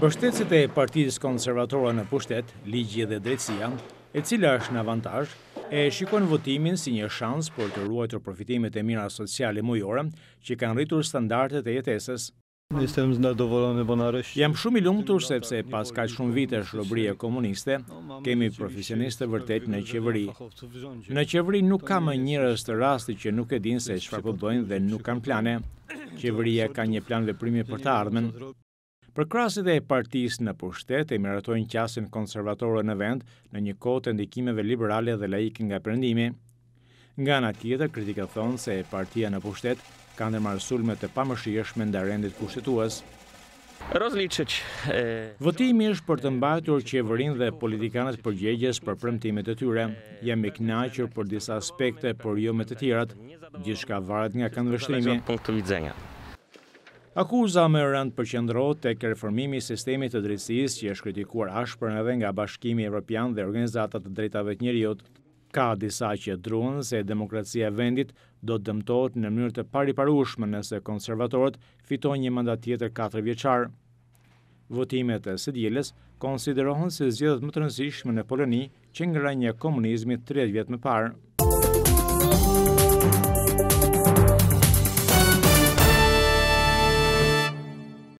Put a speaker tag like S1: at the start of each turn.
S1: Bështetësit e partijës konservatora në pushtet, ligje dhe drejtsia, e cila është në avantaj, e shikon votimin si një shans për të ruajtër profitimet e mira sociale mujore që kanë rritur standartet e jetesës. Jam shumë i lumëtur sepse pas ka shumë vite shrobrije komuniste, kemi profesioniste vërtet në qeveri. Në qeveri nuk kam e njërës të rasti që nuk e din se shfarë përdojnë po dhe nuk kam plane. Qeveria ka një plan dhe primi për të ardhmen. Për krasit e partis në pushtet e miratojnë qasin konservatorën në vend në një kohë të ndikimeve liberale dhe laik nga përëndimi. Nga nga tjetër, kritika thonë se e partia në pushtet ka ndërmarësulme të pamëshirëshme nda rendit pushtetuas. Votimi është për të mbatur që e vërin dhe politikanët përgjegjes për përëmtimet të tyre. Jemi knaqër për disa aspekte, por jo me të tjerat. Gjishka varet nga kanë Akuza me rënd përqendro të kë reformimi sistemit të drejtsis që është kritikuar ashpërn edhe nga bashkimi evropian dhe organizatat të drejtave të njëriot, ka disa që druen se demokracia vendit do të dëmtojt në mënyrë të pari parushme nëse konservatorët fitoj një mandat tjetër 4 vjeqarë. Votimet e së djeles konsiderohen se zjedhët më të nësishme në Poloni që nga një komunizmi 30 vjetë më parë.